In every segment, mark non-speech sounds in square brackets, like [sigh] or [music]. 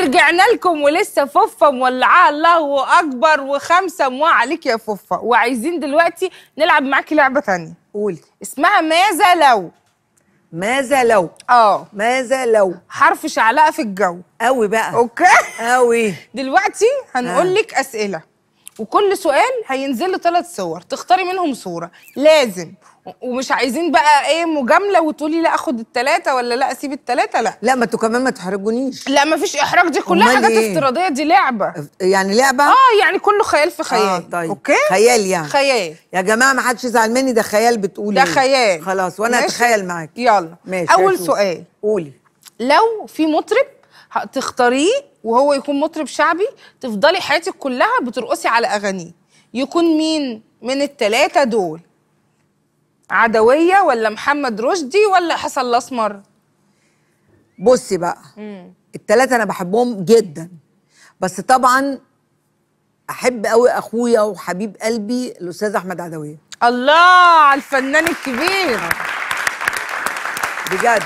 ورجعنا لكم ولسه فوفا مولعاه الله اكبر وخمسه موا عليك يا فوفا وعايزين دلوقتي نلعب معاكي لعبه ثانيه قولي اسمها ماذا لو ماذا لو اه ماذا لو حرف شعلقه في الجو قوي بقى اوكي قوي دلوقتي هنقول آه. لك اسئله وكل سؤال هينزل له ثلاث صور تختاري منهم صوره لازم ومش عايزين بقى ايه مجامله وتقولي لا اخد الثلاثه ولا لا اسيب الثلاثه لا لا ما انتوا كمان ما تحرجونيش لا ما فيش احراج دي كلها حاجات إيه؟ افتراضيه دي لعبه يعني لعبه اه يعني كله خيال في خيال آه طيب. اوكي خيال يعني خيال يا جماعه ما حدش يزعل مني ده خيال بتقولي ده ايه؟ خيال خلاص وانا اتخيل معاكي يلا ماشي اول سؤال قولي لو في مطرب تختاريه وهو يكون مطرب شعبي تفضلي حياتك كلها بترقصي على اغانيه يكون مين من الثلاثه دول عدويه ولا محمد رشدي ولا حسن الاسمر بصي بقى الثلاثه انا بحبهم جدا بس طبعا احب قوي اخويا وحبيب قلبي الاستاذ احمد عدويه الله على الفنان الكبير بجد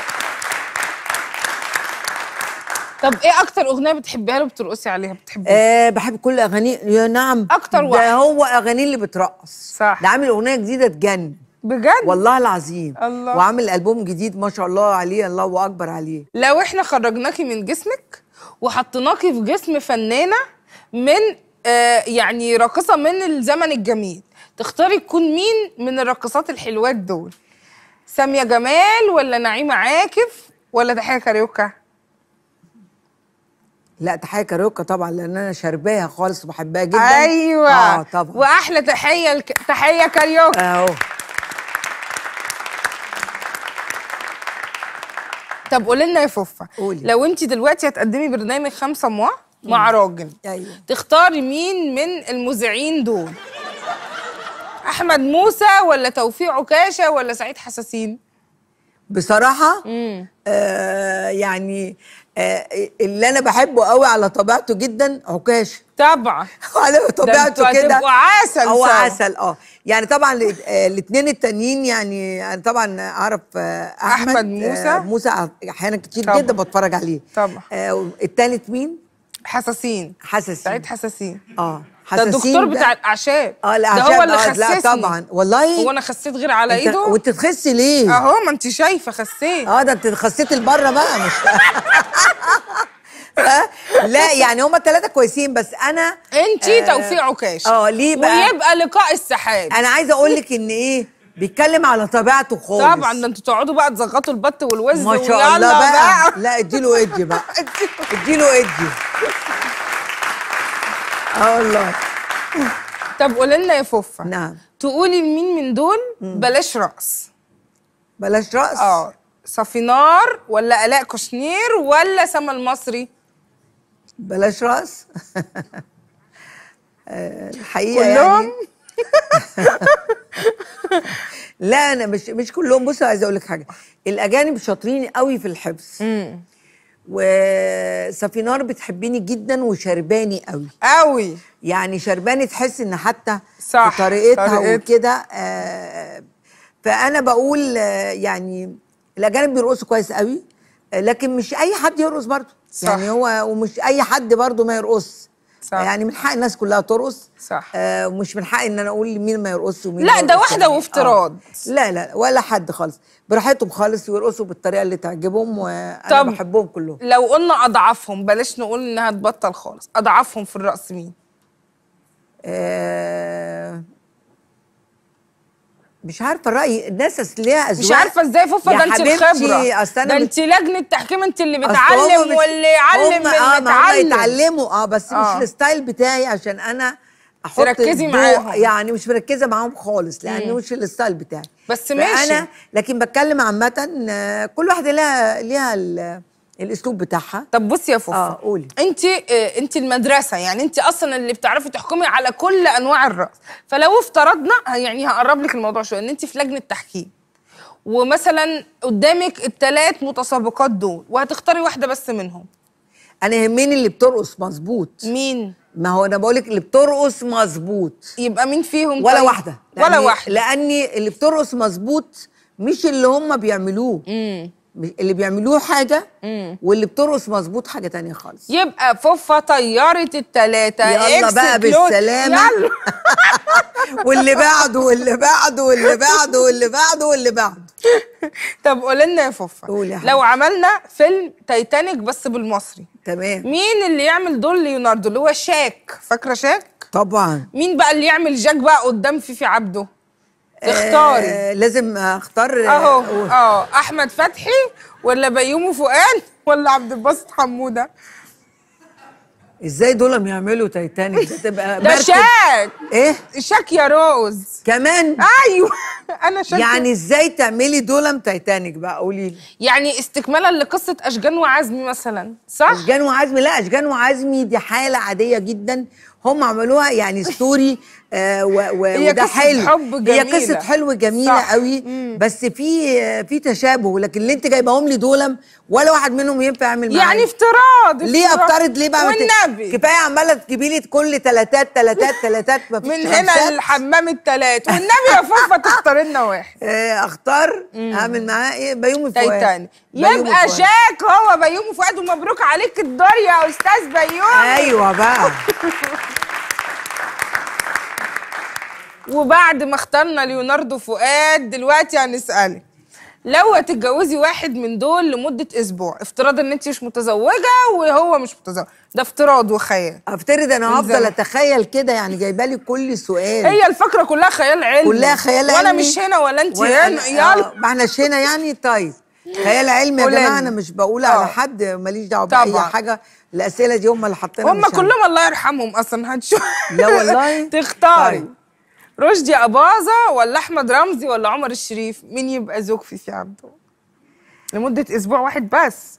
طب ايه اكتر اغنيه بتحبيها له بترقصي عليها بتحبيها آه بحب كل اغانيه يا نعم اكتر واحد ده هو اغانيه اللي بترقص صح ده عامل اغنيه جديده تجنن بجد والله العظيم الله وعامل البوم جديد ما شاء الله عليه الله اكبر عليه لو احنا خرجناكي من جسمك وحطيناكي في جسم فنانه من آه يعني راقصه من الزمن الجميل تختاري تكون مين من الراقصات الحلوات دول ساميه جمال ولا نعيمه عاكف ولا تحيه كاريوكا لا تحيه كاريوكا طبعا لان انا شارباها خالص وبحبها جدا ايوه اه طبعا واحلى تحيه الك... تحيه كاريوكا اهو طب قولي لنا يا فوفا لو انت دلوقتي هتقدمي برنامج خمسه مع مع راجل ايوه تختاري مين من المذيعين دول احمد موسى ولا توفيق عكاشه ولا سعيد حساسين بصراحه آه يعني آه اللي انا بحبه قوي على طبيعته جدا عكاشه طبعا [laughs] على طبيعته كده عسل هو عسل اه يعني طبعا آه، الاثنين التانيين يعني انا طبعا اعرف آه، احمد, أحمد موسى آه، موسى احيانا كتير طبعًا. جدا بتفرج عليه طبعا آه التالت مين حساسين حساسين بعيد حساسين اه حساسين ده الدكتور بتاع الاعشاب اه الاعشاب ده هو اللي آه، خسسني لا طبعا والله هو انا خسيت غير على ايده وانت تخسي ليه؟ اهو ما انت شايفه خسيت اه ده انت خسيت لبره بقى مش [laughs] لا يعني هما الثلاثه كويسين بس انا انت آه توفيق عكاش اه ليه بقى ويبقى لقاء السحاب انا عايزه اقول لك ان ايه بيتكلم على طبيعته خالص طبعا ده انتوا تقعدوا بقى تزغطوا البط والوزن ما شاء الله بقى, بقى. لا اديله ادي بقى [laughs] اديله ادي اه والله طب قولي لنا يا فوفا نعم تقولي لمين من دول بلاش رقص بلاش رقص اه صفينار ولا الاء كشنير ولا سما المصري بلاش رقص [laughs] آه، الحقيقه يعني كلهم يعني [laughs] لا انا مش مش كلهم بص عايزه اقول لك حاجه الاجانب شاطرين قوي في الحفظ وسفينار بتحبيني جدا وشرباني قوي قوي يعني شرباني تحس ان حتى صح في طريقتها طريقت. وكده آه فانا بقول آه يعني الاجانب بيرقصوا كويس قوي آه، لكن مش اي حد يرقص برضه يعني هو ومش اي حد برضه ما يرقصش صح. يعني من حق الناس كلها ترقص صح آه مش من حقي ان انا اقول مين ما يرقصش ومين لا ده واحده وافتراض آه. لا لا ولا حد خالص براحتهم خالص ويرقصوا بالطريقه اللي تعجبهم وانا بحبهم كلهم لو قلنا اضعافهم بلاش نقول انها تبطل خالص اضعافهم في الرقص مين آه مش عارفه الراي الناس ليها اذواق مش عارفه ازاي فوفا ده انت الخبره أصل ده انت لجنه تحكيم انت اللي بتعلم واللي يعلم من آه متعلم يتعلموا اه بس آه. مش الستايل بتاعي عشان انا احط تركزي معاهم يعني مش مركزه معاهم خالص لان مش الستايل بتاعي بس ماشي انا لكن بتكلم عامه آه، كل واحده لها ليها الاسلوب بتاعها طب بصي يا فوفو اه قولي انت اه انت المدرسه يعني انت اصلا اللي بتعرفي تحكمي على كل انواع الرقص فلو افترضنا يعني هقرب لك الموضوع شويه ان انت في لجنه تحكيم ومثلا قدامك الثلاث متسابقات دول وهتختاري واحده بس منهم انا يهمني اللي بترقص مظبوط مين ما هو انا بقول لك اللي بترقص مظبوط يبقى مين فيهم ولا طيب؟ واحده ولا واحده لاني اللي بترقص مظبوط مش اللي هم بيعملوه امم اللي بيعملوه حاجه واللي بترقص مظبوط حاجه تانية خالص يبقى فوفا طياره التلاتة يلا بقى بالسلامه يلا. [laughs] واللي بعده واللي بعده واللي بعده واللي بعده واللي بعده طب قولي لنا يا فوفا لو عملنا فيلم تايتانيك بس بالمصري تمام مين اللي يعمل دول ليوناردو اللي هو شاك فاكره شاك طبعا مين بقى اللي يعمل جاك بقى قدام فيفي عبده اختاري آه لازم اختار اهو اه احمد فتحي ولا بيومي فؤاد ولا عبد الباسط حموده ازاي دول يعملوا تايتانيك [laughs] ده تبقى ده شاك ايه شاك يا روز كمان ايوه [laughs] انا شاك يعني ازاي تعملي دولم تايتانيك بقى قولي لي يعني استكمالا لقصه اشجان وعزمي مثلا صح اشجان وعزمي لا اشجان وعزمي دي حاله عاديه جدا هم عملوها يعني ستوري آه و هي وده حلو حب جميلة. هي قصه حلو جميله صح. قوي بس في في تشابه لكن اللي انت جايباهم لي دولم ولا واحد منهم ينفع يعمل معايا يعني افتراض ليه افترض ليه بقى والنبي كفايه عماله تجيبي لي كل تلاتات تلاتات تلاتات [laughs] من هنا للحمام التلات والنبي يا فوفا [laughs] تختار لنا واحد آه، اختار اعمل معاه ايه بيومي فؤاد تايتاني يبقى شاك هو بيومي فؤاد ومبروك عليك الدار يا استاذ بيومي ايوه بقى [laughs] وبعد ما اخترنا ليوناردو فؤاد دلوقتي هنسألك لو هتتجوزي واحد من دول لمدة أسبوع افتراض إن أنت مش متزوجة وهو مش متزوج ده افتراض وخيال افترض انا هفضل اتخيل كده يعني جايبه لي كل سؤال هي الفكره كلها خيال علمي كلها خيال علمي وانا مش هنا ولا انت هنا يلا آه، ما احناش هنا يعني طيب خيال علمي يا جماعه انا مش بقول على آه. حد ماليش دعوه باي حاجه الاسئله دي هم اللي حاطينها هم كلهم الله يرحمهم اصلا هنشوف لا والله [laughs] تختاري طيب. رشدي اباظه ولا احمد رمزي ولا عمر الشريف مين يبقى زوج فيفي عبده لمده اسبوع واحد بس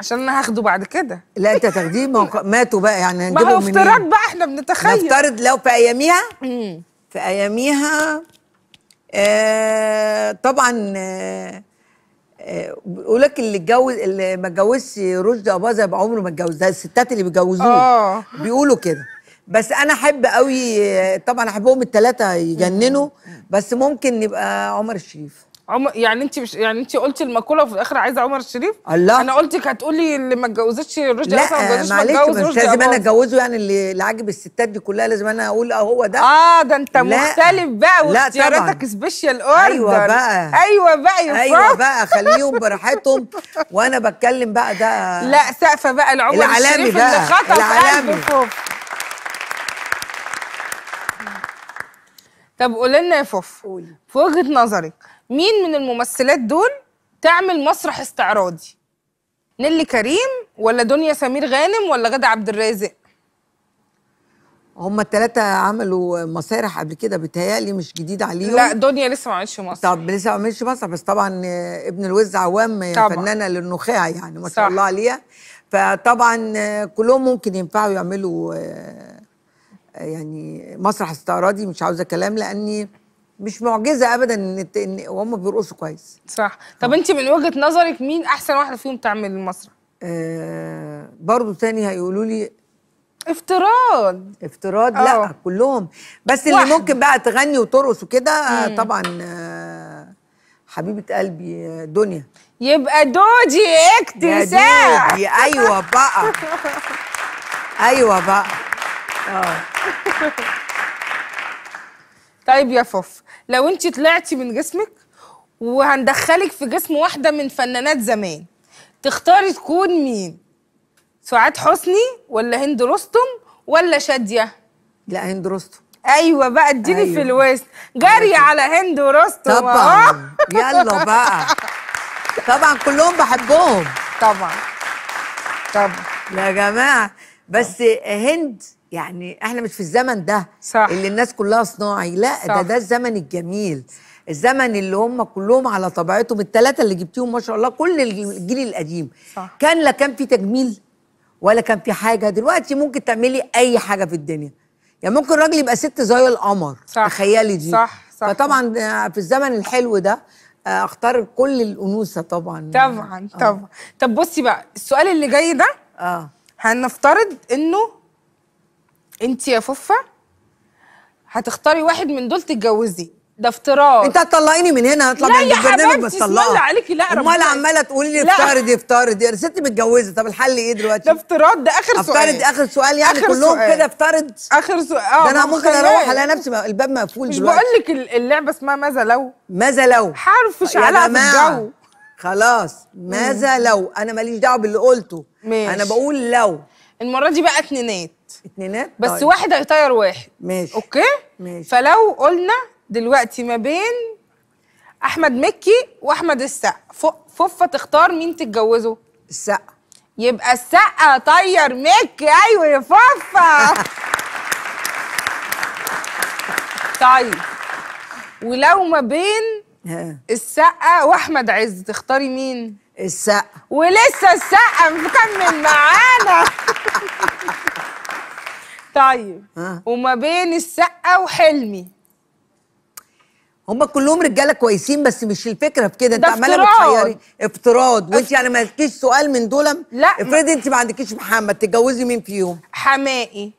عشان انا هاخده بعد كده لا انت تاخديه موق... ماتوا بقى يعني هنجيبه منين ما هو افتراض بقى احنا بنتخيل نفترض لو في اياميها في اياميها آه طبعا آه،, آه بيقول لك اللي اتجوز اللي ما اتجوزش رشدي اباظه يبقى عمره ما اتجوز ده الستات اللي بيتجوزوه آه. بيقولوا كده بس انا احب قوي طبعا احبهم الثلاثه يجننوا بس ممكن يبقى عمر الشريف عمر يعني انت مش يعني انت قلتي المقوله وفي الاخر عايزه عمر الشريف الله انا قلتك هتقولي اللي ما اتجوزتش رشدي لا ما معلش مش لازم انا اتجوزه يعني اللي, العاجب عاجب الستات دي كلها لازم انا اقول اه هو ده اه ده انت لا. مختلف بقى واختياراتك سبيشال اوردر ايوه بقى ايوه بقى يا ايوه بقى خليهم براحتهم وانا بتكلم بقى ده لا سقفه بقى العمر الشريف بقى اللي خطف العالمي طب قولي لنا يا فوف قولي في وجهه نظرك مين من الممثلات دول تعمل مسرح استعراضي نيلي كريم ولا دنيا سمير غانم ولا غادة عبد الرازق هما التلاتة عملوا مسارح قبل كده بيتهيألي مش جديد عليهم لا دنيا لسه ما عملتش مسرح طب لسه ما عملتش مسرح بس طبعا ابن الوز عوام طبعا. فنانة للنخاع يعني ما شاء الله عليها فطبعا كلهم ممكن ينفعوا يعملوا يعني مسرح استعراضي مش عاوزه كلام لاني مش معجزه ابدا ان ان هم بيرقصوا كويس صح آه. طب انت من وجهه نظرك مين احسن واحده فيهم تعمل المسرح آه برضو تاني هيقولوا لي افتراض افتراض أوه. لا آه. كلهم بس اللي واحد. ممكن بقى تغني وترقص وكده آه، طبعا حبيبه قلبي دنيا يبقى دودي اكتساح ايوه بقى [laughs] ايوه بقى اه [laughs] طيب يا فوف لو انت طلعتي من جسمك وهندخلك في جسم واحده من فنانات زمان تختاري تكون مين سعاد حسني ولا هند رستم ولا شاديه لا هند رستم ايوه بقى اديني أيوة. في الوسط جري أيوة. على هند ورستم طبعا [laughs] يلا بقى طبعا كلهم بحبهم طبعا طبعا يا جماعه بس هند يعني احنا مش في الزمن ده صح. اللي الناس كلها صناعي لا صح. ده ده الزمن الجميل الزمن اللي هم كلهم على طبيعتهم الثلاثه اللي جبتيهم ما شاء الله كل الجيل القديم صح. كان لا كان في تجميل ولا كان في حاجه دلوقتي ممكن تعملي اي حاجه في الدنيا يعني ممكن راجل يبقى ست زي القمر تخيلي دي صح صح فطبعا في الزمن الحلو ده آه، اختار كل الانوثه طبعا طبعا آه. طبعا طب بصي بقى السؤال اللي جاي ده اه هنفترض انه انت يا فوفا هتختاري واحد من دول تتجوزي ده افتراض انت هتطلقيني من هنا هطلع من البرنامج بس طلقها لا يا عليكي لا ربنا امال عماله تقولي لي افترضي افترضي يا ستي متجوزه طب الحل ايه دلوقتي؟ ده افتراض ده اخر سؤال افترض اخر سؤال يعني آخر كلهم كده افترض اخر سؤال اه ده انا ممكن اروح الاقي نفسي الباب مقفول مش بقول لك اللعبه اسمها ماذا لو ماذا لو حرف شعلها في الجو خلاص ماذا لو انا ماليش دعوه باللي قلته ماشي. انا بقول لو المره دي بقى اتنينات اتنينات بس طيب. واحد هيطير واحد ماشي اوكي ماشي فلو قلنا دلوقتي ما بين احمد مكي واحمد السقا فوفا تختار مين تتجوزه السقا يبقى السقا طير مكي ايوه يا فوفا [laughs] طيب ولو ما بين السقا واحمد عز تختاري مين السقا ولسه السقا مكمل معانا [laughs] طيب وما بين السقا وحلمي هما كلهم رجاله كويسين بس مش الفكره في كده انت عماله بتخيري افتراض وانت يعني مالكيش سؤال من دول لا افرضي انت ما عندكيش محمد تتجوزي مين فيهم حمائي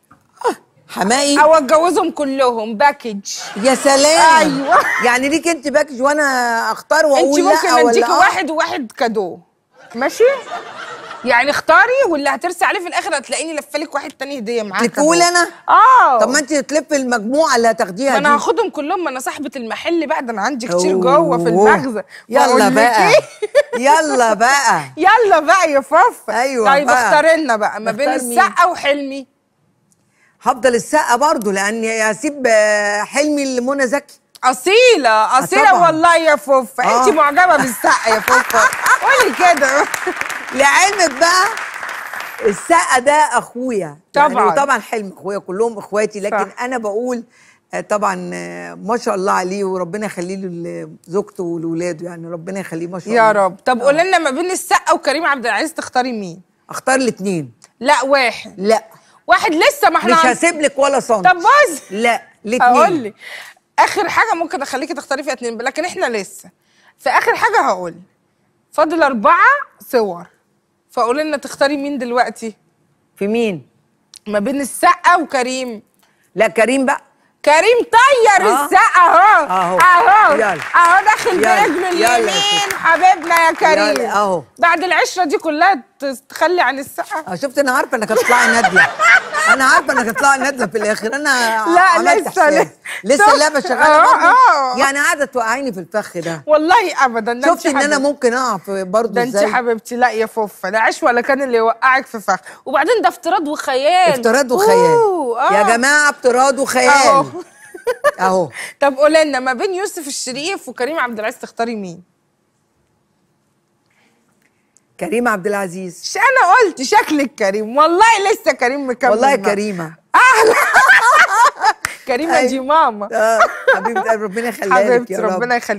حمائي او اتجوزهم كلهم باكج يا سلام ايوه [laughs] يعني ليك انت باكج وانا اختار واقول انت ممكن اديكي آه؟ واحد وواحد كادو ماشي يعني اختاري واللي هترسي عليه في الاخر هتلاقيني لفه لك واحد تاني هديه معاك تقول انا اه طب ما انت تلفي المجموعه اللي هتاخديها ما انا هاخدهم كلهم ما انا صاحبه المحل بقى ده انا عندي كتير جوه في المخزن يلا بقى إيه؟ [laughs] يلا بقى يلا بقى يا فافا ايوه طيب اختار لنا بقى ما بين السقه وحلمي هفضل السقه برضه لاني هسيب آه، حلمي لمنى زكي اصيله آه، اصيله طبعًا. والله يا فوفا آه. انت معجبه بالسقه يا فوفا [laughs] قولي كده لعلمك بقى السقه ده اخويا يعني طبعا يعني وطبعا حلم اخويا كلهم اخواتي لكن صح. انا بقول آه، طبعا ما شاء الله عليه وربنا يخليه لزوجته ولاولاده يعني ربنا يخليه ما شاء الله يا رب طب قولي لنا ما بين السقه وكريم عبد العزيز تختاري مين اختار الاثنين لا واحد لا واحد لسه ما احنا مش هسيب لك ولا سنتي طب بص لا الاثنين اقول اخر حاجه ممكن اخليكي تختاري فيها اتنين لكن احنا لسه في اخر حاجه هقول فاضل اربعه صور فقولي لنا تختاري مين دلوقتي في مين ما بين السقا وكريم لا كريم بقى كريم طير آه. السقا اهو اهو اهو اهو داخل برجله اليمين حبيبنا يا كريم اهو بعد العشره دي كلها تخلي عن السقا آه، شفت انا عارفه انك هتطلعي نادله انا عارفه انك هتطلعي نادله في الاخر انا [laughs] لا لسه لسه, لسه اللعبه شغاله آه يعني قاعده توقعيني في الفخ ده والله ابدا شفت ان انا ممكن اقع في برضه ده انت حبيبتي لا يا فوفه ده عش ولا كان اللي يوقعك في فخ وبعدين ده افتراض وخيال افتراض وخيال يا جماعه افتراض وخيال اهو طب قولي لنا ما بين يوسف الشريف وكريم عبد العزيز تختاري مين؟ كريم عبد العزيز مش انا قلت شكلك كريم والله لسه كريم مكمل والله كريمه اهلا [laughs] كريمه دي ماما آه، حبيبتي ربنا يخليك يا رب حبيبتي ربنا يخليك